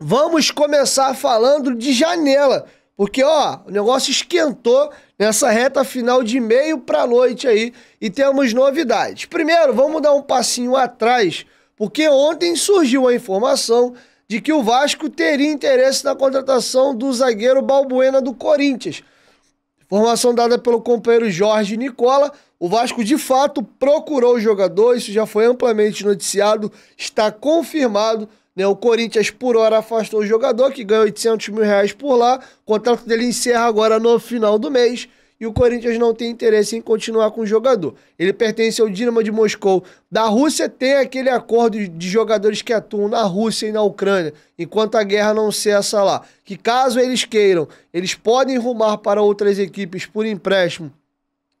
Vamos começar falando de janela, porque ó, o negócio esquentou nessa reta final de meio para noite aí e temos novidades. Primeiro, vamos dar um passinho atrás, porque ontem surgiu a informação de que o Vasco teria interesse na contratação do zagueiro Balbuena do Corinthians. Informação dada pelo companheiro Jorge Nicola, o Vasco de fato procurou o jogador, isso já foi amplamente noticiado, está confirmado né? O Corinthians, por hora, afastou o jogador, que ganha 800 mil reais por lá. O contrato dele encerra agora no final do mês. E o Corinthians não tem interesse em continuar com o jogador. Ele pertence ao Dinamo de Moscou. Da Rússia tem aquele acordo de jogadores que atuam na Rússia e na Ucrânia, enquanto a guerra não cessa lá. Que caso eles queiram, eles podem rumar para outras equipes por empréstimo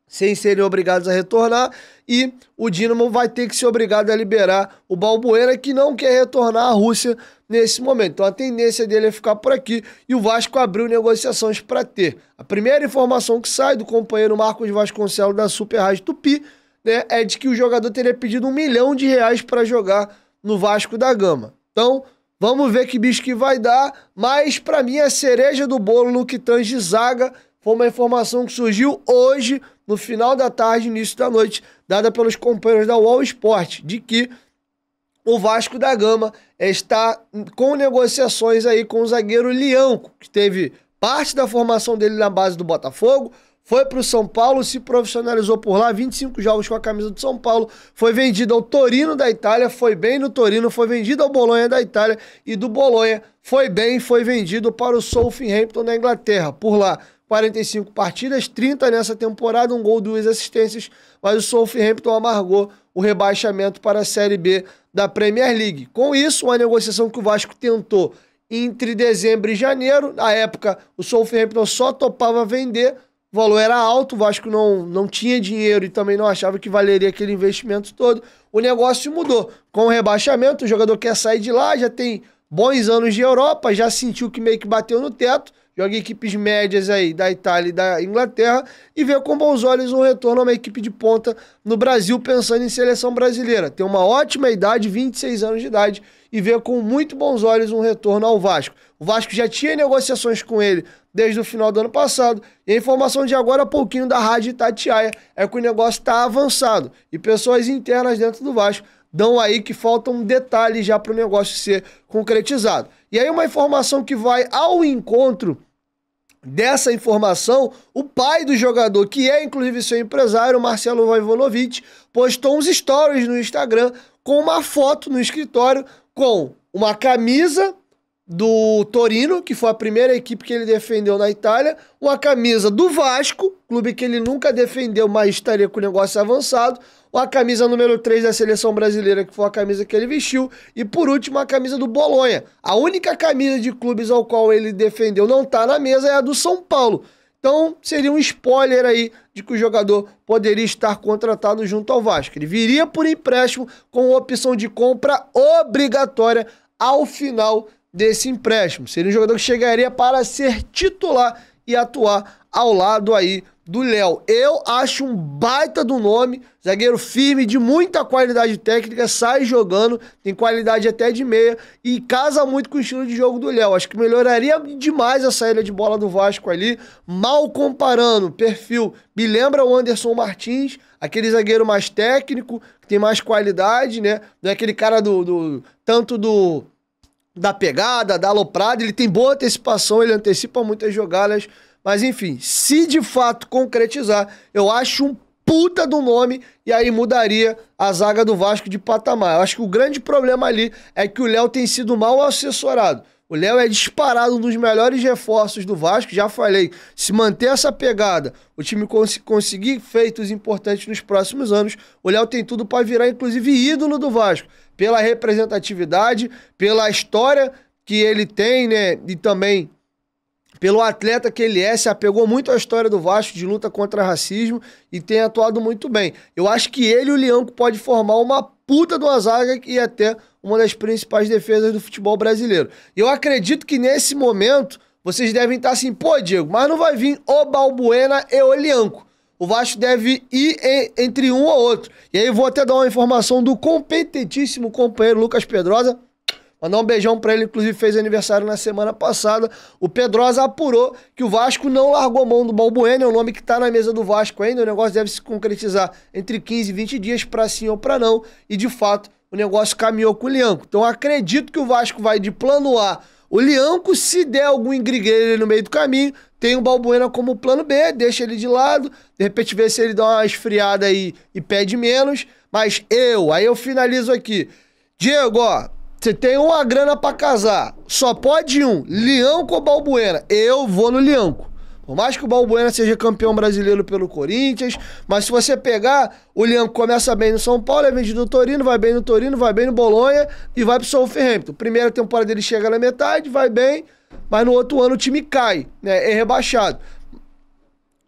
sem serem obrigados a retornar, e o Dinamo vai ter que ser obrigado a liberar o Balbuena, que não quer retornar à Rússia nesse momento. Então a tendência dele é ficar por aqui e o Vasco abriu negociações para ter. A primeira informação que sai do companheiro Marcos Vasconcelos da Super Rádio Tupi né, é de que o jogador teria pedido um milhão de reais para jogar no Vasco da Gama. Então, Vamos ver que bicho que vai dar, mas para mim a é cereja do bolo no que tange zaga foi uma informação que surgiu hoje, no final da tarde, início da noite, dada pelos companheiros da Wall Sport, de que o Vasco da Gama está com negociações aí com o zagueiro Leão que teve parte da formação dele na base do Botafogo, foi para o São Paulo, se profissionalizou por lá, 25 jogos com a camisa do São Paulo, foi vendido ao Torino da Itália, foi bem no Torino, foi vendido ao Bolonha da Itália e do Bolonha foi bem, foi vendido para o Southampton da Inglaterra. Por lá 45 partidas, 30 nessa temporada, um gol, duas assistências, mas o Southampton amargou o rebaixamento para a Série B da Premier League. Com isso, uma negociação que o Vasco tentou entre dezembro e janeiro, na época o Southampton só topava vender, o valor era alto, o Vasco não, não tinha dinheiro e também não achava que valeria aquele investimento todo. O negócio mudou. Com o rebaixamento, o jogador quer sair de lá, já tem bons anos de Europa, já sentiu que meio que bateu no teto, joga equipes médias aí da Itália e da Inglaterra e vê com bons olhos um retorno a uma equipe de ponta no Brasil pensando em seleção brasileira. Tem uma ótima idade, 26 anos de idade, e vê com muito bons olhos um retorno ao Vasco. O Vasco já tinha negociações com ele desde o final do ano passado, e a informação de agora há pouquinho da Rádio Itatiaia é que o negócio está avançado e pessoas internas dentro do Vasco dão aí que falta um detalhe já para o negócio ser concretizado. E aí uma informação que vai ao encontro dessa informação, o pai do jogador, que é inclusive seu empresário, Marcelo Vojvonovic, postou uns stories no Instagram com uma foto no escritório com uma camisa do Torino, que foi a primeira equipe que ele defendeu na Itália, uma camisa do Vasco, clube que ele nunca defendeu, mas estaria com o negócio avançado, uma camisa número 3 da seleção brasileira, que foi a camisa que ele vestiu, e por último a camisa do Bolonha. A única camisa de clubes ao qual ele defendeu não está na mesa é a do São Paulo. Então seria um spoiler aí de que o jogador poderia estar contratado junto ao Vasco. Ele viria por empréstimo com opção de compra obrigatória ao final desse empréstimo. Seria um jogador que chegaria para ser titular e atuar ao lado aí do Léo. Eu acho um baita do nome, zagueiro firme, de muita qualidade técnica, sai jogando, tem qualidade até de meia e casa muito com o estilo de jogo do Léo. Acho que melhoraria demais a saída de bola do Vasco ali, mal comparando perfil. Me lembra o Anderson Martins, aquele zagueiro mais técnico, que tem mais qualidade, né? Não é aquele cara do, do tanto do da pegada, da aloprada, ele tem boa antecipação, ele antecipa muitas jogadas. Mas enfim, se de fato concretizar, eu acho um puta do nome e aí mudaria a zaga do Vasco de patamar. Eu acho que o grande problema ali é que o Léo tem sido mal assessorado. O Léo é disparado um dos melhores reforços do Vasco, já falei. Se manter essa pegada, o time cons conseguir feitos importantes nos próximos anos, o Léo tem tudo para virar, inclusive, ídolo do Vasco. Pela representatividade, pela história que ele tem, né? E também pelo atleta que ele é, se apegou muito à história do Vasco de luta contra racismo e tem atuado muito bem. Eu acho que ele e o Lianco pode formar uma puta de uma zaga e até uma das principais defesas do futebol brasileiro. E eu acredito que nesse momento vocês devem estar assim, pô, Diego, mas não vai vir o Balbuena e o Lianco. O Vasco deve ir entre um ou outro. E aí vou até dar uma informação do competentíssimo companheiro Lucas Pedrosa. Mandar um beijão para ele, inclusive fez aniversário na semana passada. O Pedrosa apurou que o Vasco não largou mão do Balbuena, é o nome que tá na mesa do Vasco ainda. O negócio deve se concretizar entre 15 e 20 dias, para sim ou para não. E de fato, o negócio caminhou com o Lianco. Então acredito que o Vasco vai de plano A. O Lianco, se der algum ingrigueiro no meio do caminho, tem o Balbuena como plano B, deixa ele de lado, de repente vê se ele dá uma esfriada aí e pede menos. Mas eu, aí eu finalizo aqui. Diego, ó, você tem uma grana para casar, só pode um, Lianco ou Balbuena? Eu vou no Lianco. Por mais que o Balbuena seja campeão brasileiro pelo Corinthians, mas se você pegar, o Liam começa bem no São Paulo, é vendido no Torino, vai bem no Torino, vai bem no Bolonha e vai pro Southampton. Primeira temporada ele chega na metade, vai bem, mas no outro ano o time cai, né? É rebaixado.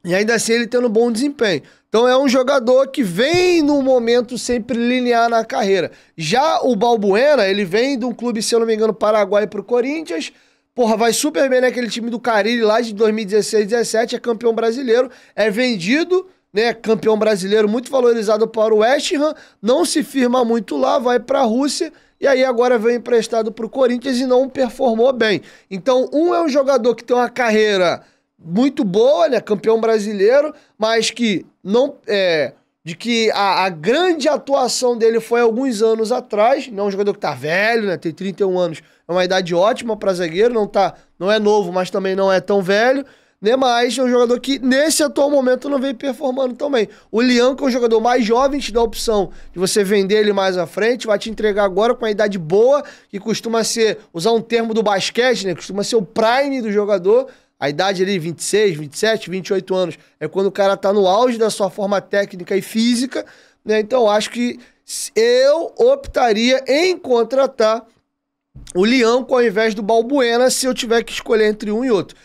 E ainda assim ele tendo bom desempenho. Então é um jogador que vem num momento sempre linear na carreira. Já o Balbuena, ele vem de um clube, se eu não me engano, Paraguai pro Corinthians, Porra, vai super bem naquele né? time do Carille lá de 2016, 17, é campeão brasileiro, é vendido, né? Campeão brasileiro muito valorizado para o West Ham, não se firma muito lá, vai para a Rússia e aí agora vem emprestado para o Corinthians e não performou bem. Então, um é um jogador que tem uma carreira muito boa, né? Campeão brasileiro, mas que não é de que a, a, grande atuação dele foi alguns anos atrás. Não é um jogador que tá velho, né? Tem 31 anos. É uma idade ótima para zagueiro, não tá, não é novo, mas também não é tão velho. Né? Mas é um jogador que, nesse atual momento, não vem performando tão bem. O Leão, que é um jogador mais jovem, te dá a opção de você vender ele mais à frente, vai te entregar agora com uma idade boa, que costuma ser, usar um termo do basquete, né? Costuma ser o prime do jogador a idade ali, 26, 27, 28 anos, é quando o cara tá no auge da sua forma técnica e física, né? Então acho que eu optaria em contratar o Leão ao invés do Balbuena se eu tiver que escolher entre um e outro.